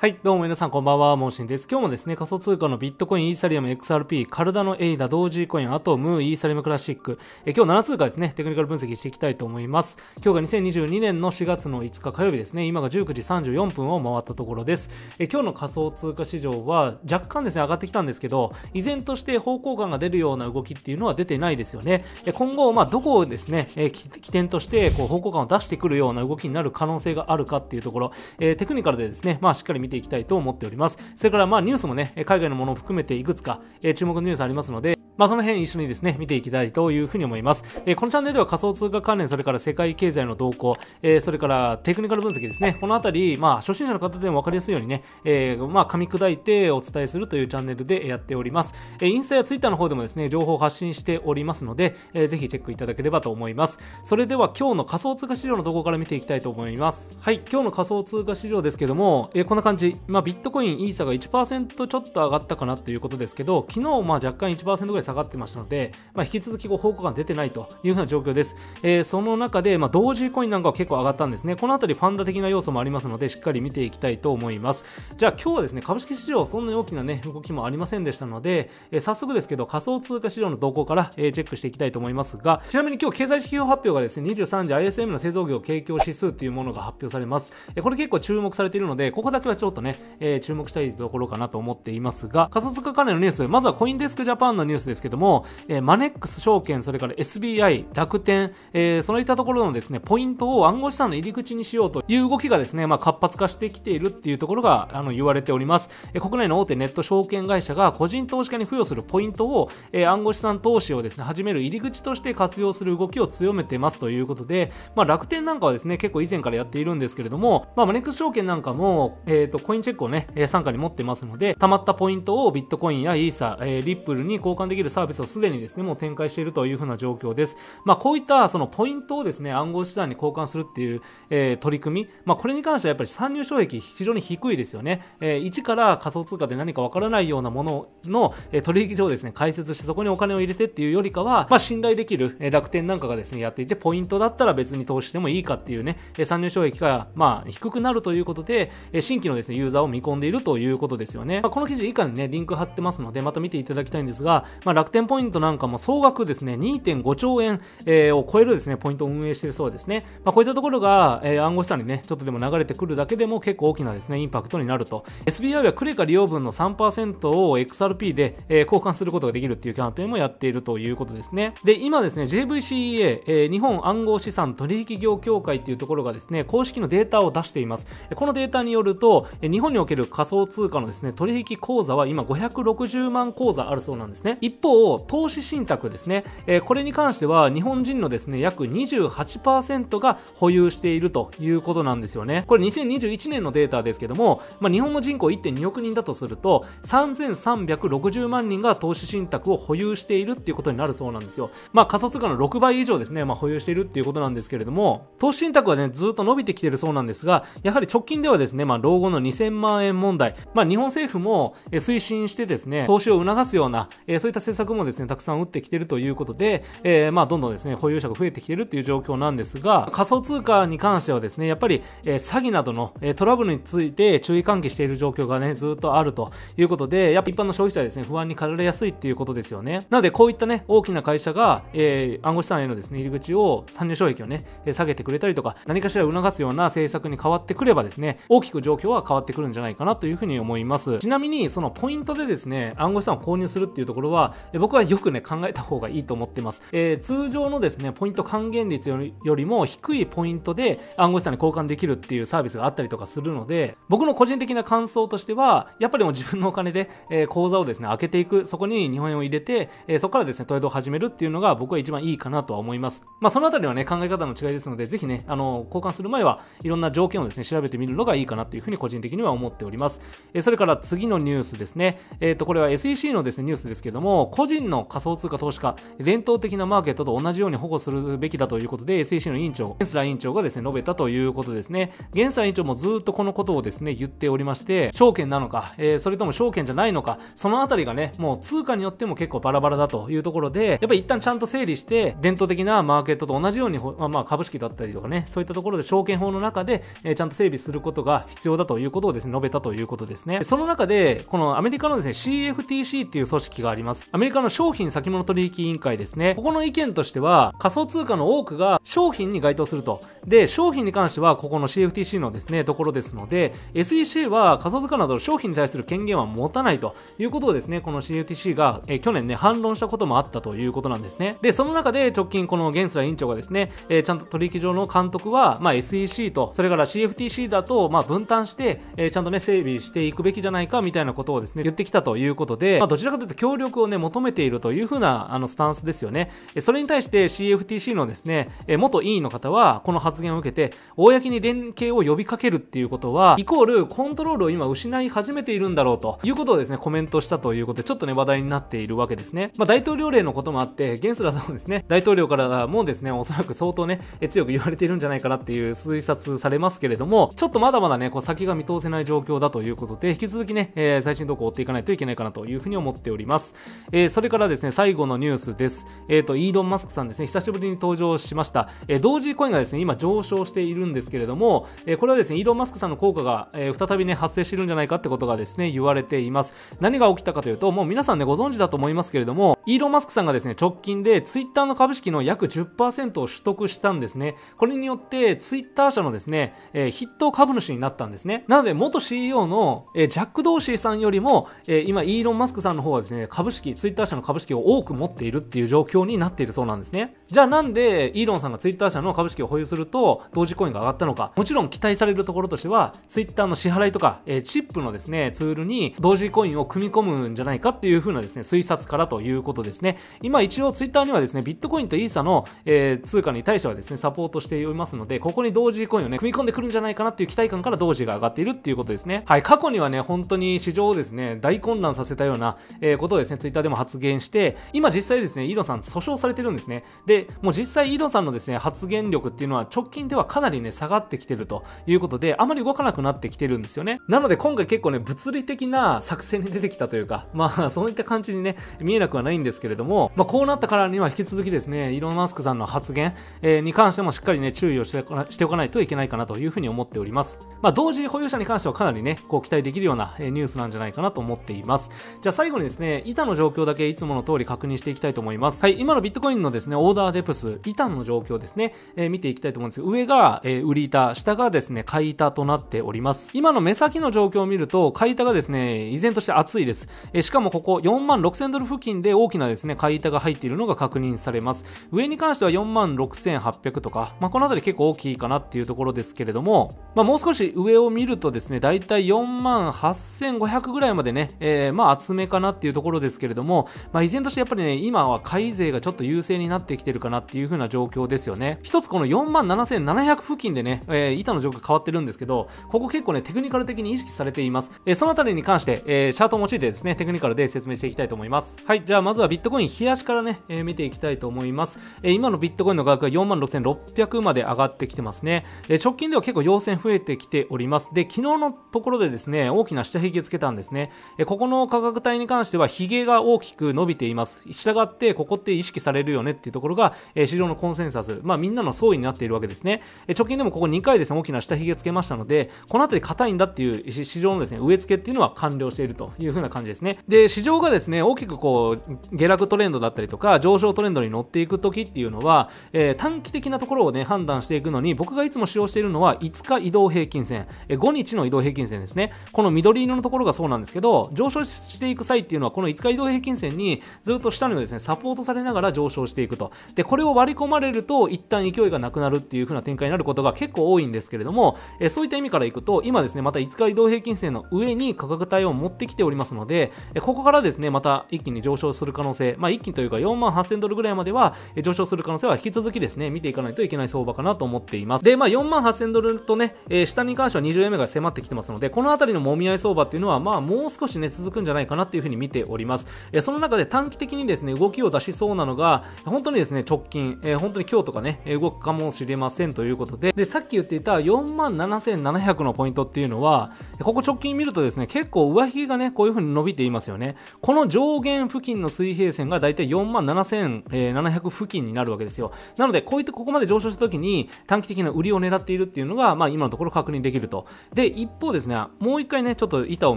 はい、どうも皆さんこんばんは、モーシンです。今日もですね、仮想通貨のビットコイン、イーサリアム、XRP、カルダのエイダ、ドージーコイン、アトム、イーサリアムクラシック、え今日7通貨ですね、テクニカル分析していきたいと思います。今日が2022年の4月の5日火曜日ですね、今が19時34分を回ったところです。え今日の仮想通貨市場は若干ですね、上がってきたんですけど、依然として方向感が出るような動きっていうのは出てないですよね。今後、まあ、どこをですね、え起点としてこう方向感を出してくるような動きになる可能性があるかっていうところ、えテクニカルでですね、まあ、しっかり見見ていきたいと思っております。それからまあニュースもね、海外のものを含めていくつか、注目のニュースありますので、まあ、その辺一緒にですね、見ていきたいというふうに思います。えー、このチャンネルでは仮想通貨関連、それから世界経済の動向、えー、それからテクニカル分析ですね、このあたり、まあ、初心者の方でも分かりやすいようにね、えー、まあ、噛み砕いてお伝えするというチャンネルでやっております。えー、インスタやツイッターの方でもですね、情報を発信しておりますので、えー、ぜひチェックいただければと思います。それでは今日の仮想通貨市場の動向から見ていきたいと思います。はい、今日の仮想通貨市場ですけども、えー、こんな感じ、まあ、ビットコイン、イーサが1%ちょっと上がったかなということですけど、昨日、まあ、若干1%ぐらい下がってましたので、まあ、引き続きこう方が出てないというような状況です。えー、その中で、まあ、同時コインなんかは結構上がったんですね。このあたりファンダ的な要素もありますので、しっかり見ていきたいと思います。じゃあ今日はですね、株式市場そんなに大きなね、動きもありませんでしたので、えー、早速ですけど、仮想通貨市場の動向から、えー、チェックしていきたいと思いますが、ちなみに今日経済指標発表がですね、23時 ISM の製造業景況指数というものが発表されます。えー、これ結構注目されているので、ここだけはちょっとね、えー、注目したいところかなと思っていますが、仮想通貨関連のニュース、まずはコインデスクジャパンのニュースです。ですけども、えー、マネックス証券、それから SBI、楽天、えー、そのいったところのですね、ポイントを暗号資産の入り口にしようという動きがですね、まあ、活発化してきているっていうところがあの言われております。えー、国内の大手ネット証券会社が個人投資家に付与するポイントを、えー、暗号資産投資をですね、始める入り口として活用する動きを強めてますということで、まあ、楽天なんかはですね、結構以前からやっているんですけれども、まあ、マネックス証券なんかも、えっ、ー、と、コインチェックをね、傘下に持ってますので、溜まったポイントをビットコインやイーサ、えー、リップルに交換できるるサービスをすでにですね、もう展開しているというふうな状況です。まあ、こういったそのポイントをですね、暗号資産に交換するっていう、えー、取り組み、まあ、これに関してはやっぱり参入障壁非常に低いですよね。えー、1から仮想通貨で何かわからないようなものの、えー、取引所をですね、開設してそこにお金を入れてっていうよりかは、まあ、信頼できる、え楽天なんかがですね、やっていて、ポイントだったら別に投資してもいいかっていうね、え参入障壁が、まあ、低くなるということで、え新規のですね、ユーザーを見込んでいるということですよね。まあ、この記事以下にね、リンク貼ってますので、また見ていただきたいんですが、まあ、楽天ポイントなんかも総額ですね、2.5兆円、えー、を超えるですね、ポイントを運営しているそうですね。まあ、こういったところが、えー、暗号資産にね、ちょっとでも流れてくるだけでも結構大きなですね、インパクトになると。SBI はクレカ利用分の3%を XRP で、えー、交換することができるっていうキャンペーンもやっているということですね。で、今ですね、JVCEA、えー、日本暗号資産取引業協会っていうところがですね、公式のデータを出しています。このデータによると、日本における仮想通貨のですね、取引口座は今560万口座あるそうなんですね。一方、投資信託ですね、えー、これに関しては日本人のですね、約28%が保有しているということなんですよね。これ2021年のデータですけども、まあ、日本の人口1.2億人だとすると、3360万人が投資信託を保有しているっていうことになるそうなんですよ。まあ、仮想通貨の6倍以上ですね、まあ、保有しているっていうことなんですけれども、投資信託はね、ずっと伸びてきてるそうなんですが、やはり直近ではですね、まあ、老後の2000万円問題、まあ、日本政府も推進してですね、投資を促すような、えー、そういった政策もですね、たくさん打ってきてるということで、えー、まあ、どんどんですね、保有者が増えてきてるっていう状況なんですが、仮想通貨に関してはですね、やっぱり、えー、詐欺などの、えー、トラブルについて注意喚起している状況がね、ずっとあるということで、やっぱ一般の消費者はですね、不安に駆られやすいっていうことですよね。なので、こういったね、大きな会社が、えー、暗号資産へのですね、入り口を、参入障壁をね、下げてくれたりとか、何かしら促すような政策に変わってくればですね、大きく状況は変わってくるんじゃないかなというふうに思います。ちなみに、そのポイントでですね、暗号資産を購入するっていうところは、僕はよくね、考えた方がいいと思ってます。えー、通常のですね、ポイント還元率よりも低いポイントで暗号資産に交換できるっていうサービスがあったりとかするので、僕の個人的な感想としては、やっぱりもう自分のお金で、えー、口座をですね、開けていく、そこに日本円を入れて、えー、そこからですね、トレードを始めるっていうのが僕は一番いいかなとは思います。まあ、そのあたりはね、考え方の違いですので、ぜひね、あの、交換する前はいろんな条件をですね、調べてみるのがいいかなというふうに個人的には思っております。えー、それから次のニュースですね。えっ、ー、と、これは SEC のですね、ニュースですけども、個人の仮想通貨投資家、伝統的なマーケットと同じように保護するべきだということで、SEC の委員長、ゲンスラ委員長がですね、述べたということですね。ゲンスラ委員長もずっとこのことをですね、言っておりまして、証券なのか、えー、それとも証券じゃないのか、そのあたりがね、もう通貨によっても結構バラバラだというところで、やっぱり一旦ちゃんと整理して、伝統的なマーケットと同じように、まあ、まあ、株式だったりとかね、そういったところで証券法の中で、えー、ちゃんと整備することが必要だということをですね、述べたということですね。その中で、このアメリカのですね、CFTC っていう組織があります。アメリカの商品先物取引委員会ですね。ここの意見としては、仮想通貨の多くが商品に該当すると。で、商品に関しては、ここの CFTC のですね、ところですので、SEC は仮想通貨などの商品に対する権限は持たないということをですね、この CFTC が、え去年ね、反論したこともあったということなんですね。で、その中で直近このゲンスラ委員長がですね、えちゃんと取引上の監督は、まあ、SEC と、それから CFTC だと、まあ、分担して、えちゃんとね、整備していくべきじゃないかみたいなことをですね、言ってきたということで、まあ、どちらかというと協力をね、求めているというふうなあのスタンスですよね。それに対して CFTC のですね、元委員の方はこの発言を受けて、公に連携を呼びかけるっていうことは、イコールコントロールを今失い始めているんだろうということをですね、コメントしたということで、ちょっとね、話題になっているわけですね。まあ、大統領令のこともあって、ゲンスラーさんもですね、大統領からもですね、おそらく相当ね、強く言われているんじゃないかなっていう推察されますけれども、ちょっとまだまだね、こう先が見通せない状況だということで、引き続きね、えー、最新動向を追っていかないといけないかなというふうに思っております。えー、それからですね、最後のニュースです。えっ、ー、と、イーロン・マスクさんですね、久しぶりに登場しました。えー、同時コインがですね、今上昇しているんですけれども、えこれはですね、イーロン・マスクさんの効果が、え再びね、発生してるんじゃないかってことがですね、言われています。何が起きたかというと、もう皆さんね、ご存知だと思いますけれども、イーロン・マスクさんがですね、直近で Twitter の株式の約10%を取得したんですね。これによって、Twitter 社のですね、え筆頭株主になったんですね。なので、元 CEO の、えジャック・ドーシーさんよりも、え今、イーロン・マスクさんの方はですね、株式ツイッター社の株式を多く持っているっていう状況になっているそうなんですねじゃあなんでイーロンさんがツイッター社の株式を保有すると同時コインが上がったのかもちろん期待されるところとしてはツイッターの支払いとか、えー、チップのですねツールに同時コインを組み込むんじゃないかっていう風なですね推察からということですね今一応ツイッターにはですねビットコインとイーサの、えー、通貨に対してはですねサポートしておりますのでここに同時コインをね組み込んでくるんじゃないかなっていう期待感から同時が上がっているっていうことですねはい過去にはね本当に市場をですね大混乱させたような、えー、ことをですねツイッターででも発言して、今実際ですね、イーロンさん訴訟されてるんですね。で、もう実際イーロンさんのですね、発言力っていうのは直近ではかなりね、下がってきてるということで、あまり動かなくなってきてるんですよね。なので今回結構ね、物理的な作戦に出てきたというか、まあ、そういった感じにね、見えなくはないんですけれども、まあ、こうなったからには引き続きですね、イーロン・マスクさんの発言、えー、に関してもしっかりね、注意をしてしておかないといけないかなというふうに思っております。まあ、同時保有者に関してはかなりね、こう期待できるようなニュースなんじゃないかなと思っています。じゃあ最後にですね、板の状況況だけいつもの通り確認していきたいと思います。はい、今のビットコインのですね、オーダーデプス、イタンの状況ですね、えー、見ていきたいと思うんです上が、えー、売り板、下がですね、買い板となっております。今の目先の状況を見ると、買い板がですね、依然として厚いです。えー、しかもここ、4万6000ドル付近で大きなですね、買い板が入っているのが確認されます。上に関しては4万6800とか、まあ、この辺り結構大きいかなっていうところですけれども、まあ、もう少し上を見るとですね、だいたい4万8500ぐらいまでね、えー、まあ厚めかなっていうところですけれども、も、まあ、依然としてやっぱりね、今は買い税がちょっと優勢になってきてるかなっていう風な状況ですよね。一つこの47,700付近でね、えー、板の状況変わってるんですけど、ここ結構ね、テクニカル的に意識されています。えー、そのあたりに関して、えー、チャートを用いてですね、テクニカルで説明していきたいと思います。はい、じゃあまずはビットコイン冷やしからね、えー、見ていきたいと思います。えー、今のビットコインの価格が46,600まで上がってきてますね。えー、直近では結構陽線増えてきております。で、昨日のところでですね、大きな下髭つけたんですね。えー、ここの価格帯に関しては、髭が大大きく伸びています。従って、ここって意識されるよねっていうところが、えー、市場のコンセンサス、まあみんなの総意になっているわけですね。え直近でもここ2回ですね、大きな下髭つけましたので、この辺り硬いんだっていう市場のですね、植え付けっていうのは完了しているという風な感じですね。で、市場がですね、大きくこう、下落トレンドだったりとか、上昇トレンドに乗っていく時っていうのは、えー、短期的なところをね、判断していくのに、僕がいつも使用しているのは、5日移動平均線、え5日の移動平均線ですね。この緑色のところがそうなんですけど、上昇していく際っていうのは、この5日移動平均金線にずっと下にですね、サポートされながら上昇していくと。で、これを割り込まれると、一旦勢いがなくなるっていう風な展開になることが結構多いんですけれども、えそういった意味からいくと、今ですね、また5日移動平均線の上に価格帯を持ってきておりますので、えここからですね、また一気に上昇する可能性、まあ一気というか4万8000ドルぐらいまでは上昇する可能性は引き続きですね、見ていかないといけない相場かなと思っています。で、まあ4万8000ドルとね、え下に関しては20円目が迫ってきてますので、この辺りのもみ合い相場っていうのは、まあもう少しね、続くんじゃないかなっていう風に見ております。えその中で短期的にですね、動きを出しそうなのが、本当にですね、直近、え本当に今日とかね、動くかもしれませんということで、で、さっき言っていた47,700のポイントっていうのは、ここ直近見るとですね、結構上髭がね、こういう風に伸びていますよね。この上限付近の水平線がだいたい47,700付近になるわけですよ。なので、こういったここまで上昇した時に短期的な売りを狙っているっていうのが、まあ今のところ確認できると。で、一方ですね、もう一回ね、ちょっと板を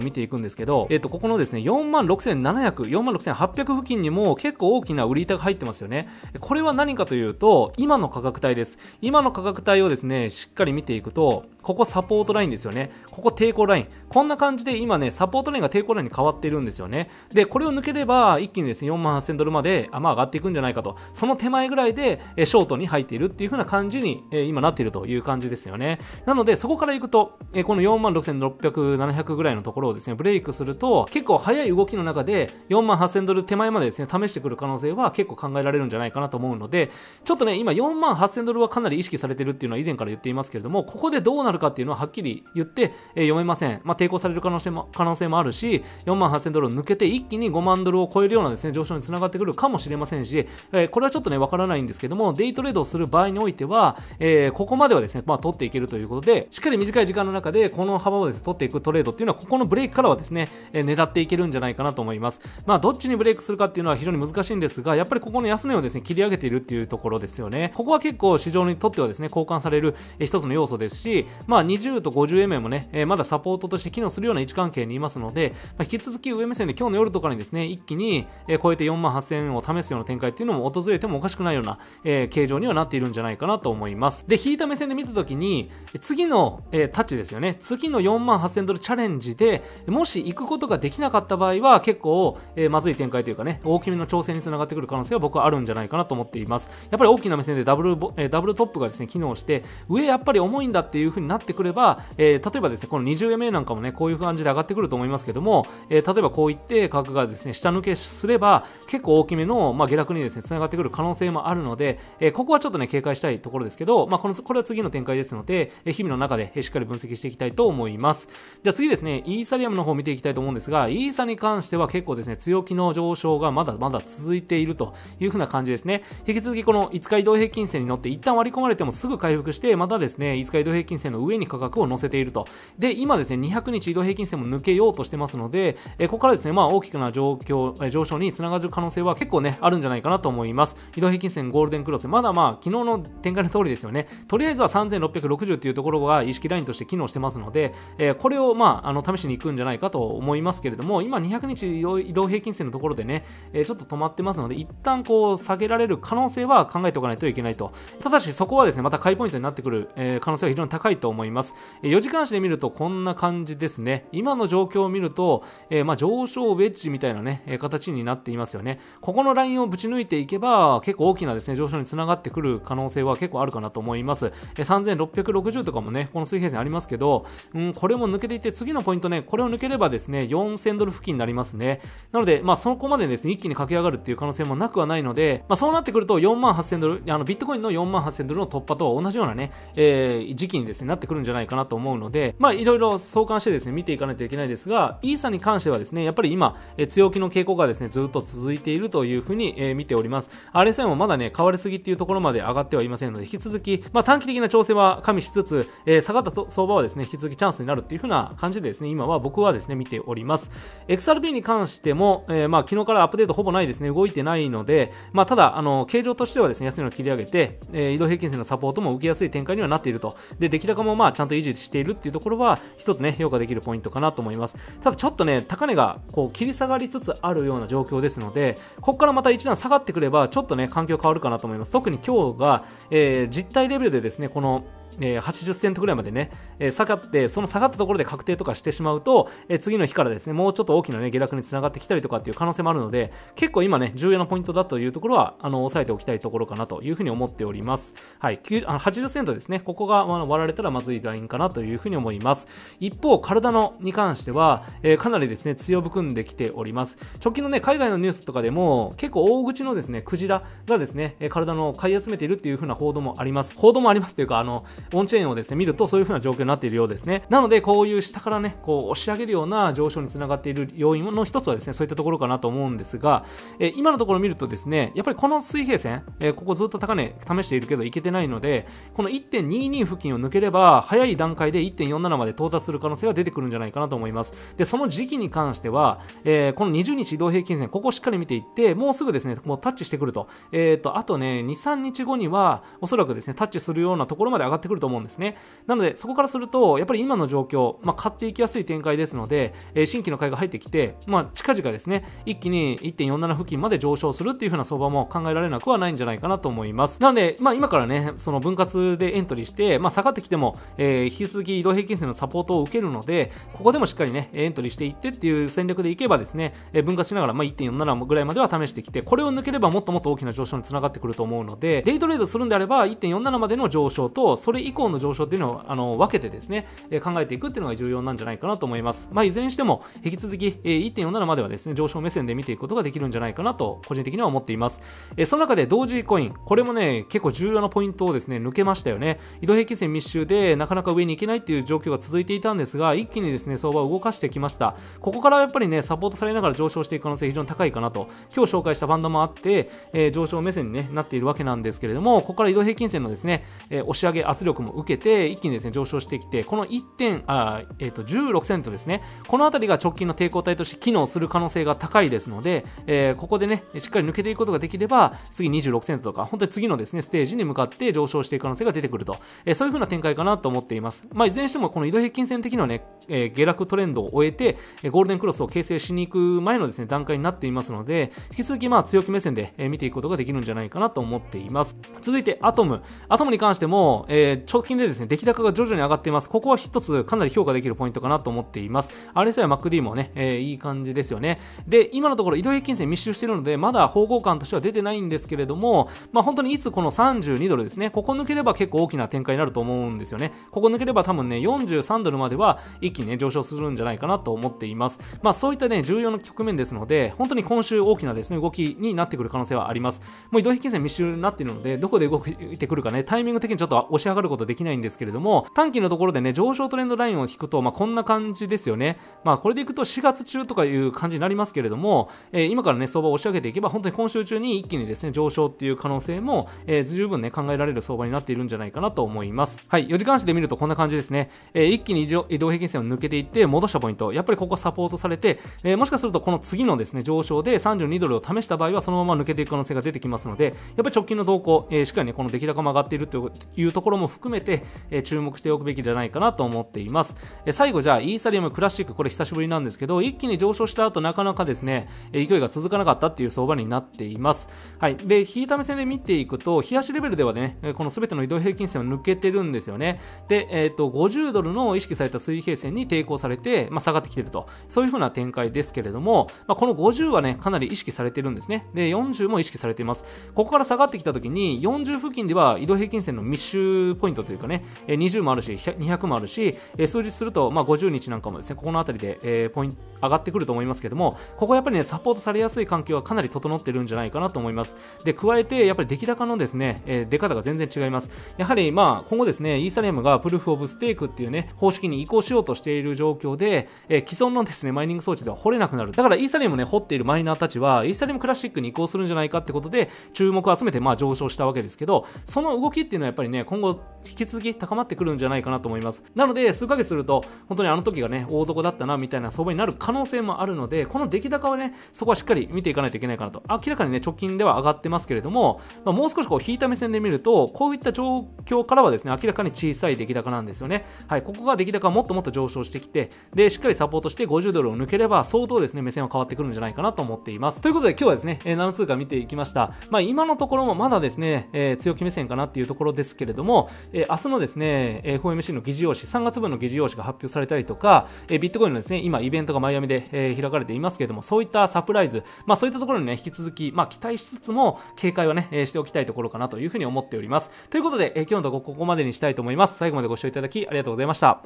見ていくんですけど、えっ、ー、と、ここのですね、46,700、万6800付近にも結構大きな売り板が入ってますよね。これは何かというと、今の価格帯です。今の価格帯をですね、しっかり見ていくと、ここサポートラインですよね。ここ抵抗ライン。こんな感じで今ね、サポートラインが抵抗ラインに変わってるんですよね。で、これを抜ければ、一気にですね、4万8000ドルまで、あまあ、上がっていくんじゃないかと。その手前ぐらいで、えショートに入っているっていう風な感じに、え今なっているという感じですよね。なので、そこから行くと、えこの4万6600、700ぐらいのところをですね、ブレイクすると、結構早い動きの中で、4万8000ドル手前までですね、試してくる可能性は結構考えられるんじゃないかなと思うので、ちょっとね、今4万8000ドルはかなり意識されてるっていうのは以前から言っていますけれども、ここでどうなるるかっていうのははっきり言って、えー、読めません。まあ、抵抗される可能性も可能性もあるし、4万8000ドルを抜けて一気に5万ドルを超えるようなですね、上昇につながってくるかもしれませんし、えー、これはちょっとね、わからないんですけども、デイトレードをする場合においては、えー、ここまではですね、まあ、取っていけるということで、しっかり短い時間の中で、この幅をですね、取っていくトレードっていうのは、ここのブレイクからはですね、えー、狙っていけるんじゃないかなと思います。まあ、どっちにブレイクするかっていうのは非常に難しいんですが、やっぱりここの安値をですね、切り上げているっていうところですよね。ここは結構市場にとってはですね、交換される一つの要素ですし、まあ、20と 50mm もね、えー、まだサポートとして機能するような位置関係にいますので、まあ、引き続き上目線で今日の夜とかにですね、一気に、超えて4万8000円を試すような展開っていうのも訪れてもおかしくないような、えー、形状にはなっているんじゃないかなと思います。で、引いた目線で見たときに、次の、えー、タッチですよね、次の4万8000ドルチャレンジで、もし行くことができなかった場合は、結構、えー、まずい展開というかね、大きめの調整につながってくる可能性は僕はあるんじゃないかなと思っています。やっぱり大きな目線でダブル、えー、ダブルトップがですね、機能して、上やっぱり重いんだっていうふうになってくれば、えー、例えばですね、この 20MA なんかもね、こういう感じで上がってくると思いますけども、えー、例えばこういって価格がですね、下抜けすれば、結構大きめの、まあ、下落にですね、繋がってくる可能性もあるので、えー、ここはちょっとね、警戒したいところですけど、まあ、この、これは次の展開ですので、え日々の中でしっかり分析していきたいと思います。じゃあ次ですね、イーサリアムの方を見ていきたいと思うんですが、イーサに関しては結構ですね、強気の上昇がまだまだ続いているという風な感じですね。引き続きこの5日移動平均線に乗って一旦割り込まれてもすぐ回復して、またですね、5日移動平均線の上に価格を乗せていると。で、今ですね、200日移動平均線も抜けようとしてますので、えここからですね、まあ大きくな状況、上昇につながる可能性は結構ね、あるんじゃないかなと思います。移動平均線ゴールデンクロス、まだまあ昨日の展開の通りですよね。とりあえずは3660っていうところが意識ラインとして機能してますので、えこれをまあ、あの、試しに行くんじゃないかと思いますけれども、今200日移動平均線のところでね、えちょっと止まってますので、一旦こう下げられる可能性は考えておかないといけないと。ただしそこはですね、また買いポイントになってくる、え可能性は非常に高いと思います。4時間足で見るとこんな感じですね。今の状況を見ると、えまあ、上昇ウェッジみたいなね、形になっていますよね。ここのラインをぶち抜いていけば、結構大きなですね、上昇につながってくる可能性は結構あるかなと思います。3660とかもね、この水平線ありますけど、うん、これも抜けていって次のポイントね、これを抜ければですね、4000ドル付近になりますね。なので、まあ、そこまでですね、一気に駆け上がるっていう可能性もなくはないので、まあ、そうなってくると4万8000ドル、あのビットコインの4万8000ドルの突破と同じようなね、えー、時期にですね、なってってくるんじゃないかなと思うので、まあいろいろ相関してですね、見ていかないといけないですが、イーサに関してはですね、やっぱり今、え強気の傾向がですね、ずっと続いているというふうに、え見ております。RSI もまだね、変わりすぎっていうところまで上がってはいませんので、引き続き、まあ短期的な調整は加味しつつ、え下がった相場はですね、引き続きチャンスになるっていうふうな感じでですね、今は僕はですね、見ております。x r b に関しても、えー、まあ昨日からアップデートほぼないですね、動いてないので、まあただ、あの、形状としてはですね、安のを切り上げて、えー、移動平均線のサポートも受けやすい展開にはなっていると。で、出来高ももまあちゃんと維持しているっていうところは一つね評価できるポイントかなと思いますただちょっとね高値がこう切り下がりつつあるような状況ですのでここからまた一段下がってくればちょっとね環境変わるかなと思います特に今日が、えー、実体レベルでですねこのえ80セントぐらいまでね、え下がって、その下がったところで確定とかしてしまうと、え次の日からですね、もうちょっと大きな、ね、下落につながってきたりとかっていう可能性もあるので、結構今ね、重要なポイントだというところは、あの、押さえておきたいところかなというふうに思っております。はい、あの80セントですね、ここが割られたらまずいラインかなというふうに思います。一方、体のに関しては、えかなりですね、強含んできております。直近のね、海外のニュースとかでも、結構大口のですね、クジラがですね、体の買い集めているっていうふうな報道もあります。報道もありますというか、あの、オンチェーンをですね、見るとそういう風な状況になっているようですね。なので、こういう下からね、こう押し上げるような上昇につながっている要因の一つはですね、そういったところかなと思うんですが、えー、今のところ見るとですね、やっぱりこの水平線、えー、ここずっと高値試しているけど、いけてないので、この1.22付近を抜ければ、早い段階で1.47まで到達する可能性が出てくるんじゃないかなと思います。で、その時期に関しては、えー、この20日移動平均線、ここをしっかり見ていって、もうすぐですね、もうタッチしてくると。えっ、と、あとね、2、3日後には、おそらくですね、タッチするようなところまで上がってくるくると思うんですね。なので、そこからすると、やっぱり今の状況、まあ、買っていきやすい展開ですので、えー、新規の買いが入ってきて、まあ、近々ですね、一気に1.47付近まで上昇するっていう風な相場も考えられなくはないんじゃないかなと思います。なので、まあ、今からね、その分割でエントリーして、まあ、下がってきても、えー、引き続き移動平均線のサポートを受けるので、ここでもしっかりね、エントリーしていってっていう戦略でいけばですね、えー、分割しながら、まあ、1.47ぐらいまでは試してきて、これを抜ければもっともっと大きな上昇につながってくると思うので、デイトレードするんであれば、1.47までの上昇と、それ以降の上昇っていうのをあの分けてですね、え考えていくっていうのが重要なんじゃないかなと思います。まあ、いずれにしても、引き続き、え1.47まではですね、上昇目線で見ていくことができるんじゃないかなと、個人的には思っています。えその中で、同時コイン、これもね、結構重要なポイントをですね、抜けましたよね。移動平均線密集で、なかなか上に行けないっていう状況が続いていたんですが、一気にですね、相場を動かしてきました。ここからやっぱりね、サポートされながら上昇していく可能性非常に高いかなと、今日紹介したバンドもあって、えー、上昇目線に、ね、なっているわけなんですけれども、ここから移動平均線のですね、えー、押し上げ圧力力も受けて、一気にですね、上昇してきて、この1点、あえっ、ー、と、16セントですね、この辺りが直近の抵抗体として機能する可能性が高いですので、えー、ここでね、しっかり抜けていくことができれば、次26セントとか、本当に次のですね、ステージに向かって上昇していく可能性が出てくると、えー、そういう風な展開かなと思っています。まあ、いずれにしても、この移動平均線的はね、え下落トレンドを終えて、ゴールデンクロスを形成しに行く前のですね、段階になっていますので、引き続きまあ強気目線で見ていくことができるんじゃないかなと思っています。続いて、アトム。アトムに関しても、え直近でですね、出来高が徐々に上がっています。ここは一つかなり評価できるポイントかなと思っています。RSI や MacD もね、えー、いい感じですよね。で、今のところ移動平均線密集しているので、まだ方向感としては出てないんですけれども、まあ、本当にいつこの32ドルですね、ここ抜ければ結構大きな展開になると思うんですよね。ここ抜ければ多分ね、43ドルまでは一気にね、上昇するんじゃないかなと思っています。まあ、そういったね、重要な局面ですので、本当に今週大きなですね、動きになってくる可能性はあります。もう移動平均線密集になっているので、どこで動いてくるかね、タイミング的にちょっと押し上がることできないんですけれども、短期のところでね、上昇トレンドラインを引くと、まあ、こんな感じですよね。まあ、これでいくと4月中とかいう感じになりますけれども、えー、今からね、相場を押し上げていけば、本当に今週中に一気にですね、上昇っていう可能性も、えー、十分ね、考えられる相場になっているんじゃないかなと思います。はい、4時間足で見るとこんな感じですね。えー、一気に移動平均線を抜けていって、戻したポイント、やっぱりここサポートされて、えー、もしかするとこの次のですね、上昇で32ドルを試した場合は、そのまま抜けていく可能性が出てきますので、やっぱり直近の動向、えー、しっかりね、この出来高も上がっているというところも含めて、え注目しておくべきじゃないかなと思っています、え最後じゃあイーサリアムクラシックこれ久しぶりなんですけど一気に上昇した後なかなかですね、え勢いが続かなかったっていう相場になっていますはいで引いた目線で見ていくと冷やしレベルではねこの全ての移動平均線を抜けてるんですよねで、えーと、と50ドルの意識された水平線に抵抗されて、まあ、下がってきてるとそういう風な展開ですけれども、まあ、この50はねかなり意識されてるんですねで40も意識されていますここから下がってきた時に40付近では移動平均線の密集ポイントというかね、え20もあるし、200もあるし、え数日すると、まあ、50日なんかもですね、ここの辺りで、えー、ポイント上がってくると思いますけども、ここやっぱりね、サポートされやすい環境はかなり整ってるんじゃないかなと思います。で、加えて、やっぱり出来高のですね、えー、出方が全然違います。やはり、まあ、今後ですね、イーサリアムがプルーフオブステークっていうね、方式に移行しようとしている状況で、えー、既存のですね、マイニング装置では掘れなくなる。だから、イーサリアムね、掘っているマイナーたちは、イーサリアムクラシックに移行するんじゃないかってことで、注目を集めて、まあ、上昇したわけですけど、その動きっていうのはやっぱりね、今後引き続き高まってくるんじゃないかなと思います。なので、数ヶ月すると、本当にあの時がね、大底だったな、みたいな相場になる可能性もあるので、この出来高はね、そこはしっかり見ていかないといけないかなと。明らかにね、直近では上がってますけれども、まあ、もう少しこう、引いた目線で見ると、こういった状況からはですね、明らかに小さい出来高なんですよね。はい、ここが出来高はもっともっと上昇してきて、で、しっかりサポートして50ドルを抜ければ、相当ですね、目線は変わってくるんじゃないかなと思っています。ということで、今日はですね、7通貨見ていきました。まあ、今のところもまだですね、えー、強気目線かなっていうところですけれども、えー、明日のですね、FOMC の議事要旨、3月分の議事要旨が発表されたりとか、えー、ビットコインのですね、今イベントがマイアミで、えー、開かれていますけれども、そういったサプライズ、まあそういったところにね、引き続き、まあ期待しつつも、警戒はね、えー、しておきたいところかなというふうに思っております。ということで、えー、今日のとここまでにしたいと思います。最後までご視聴いただきありがとうございました。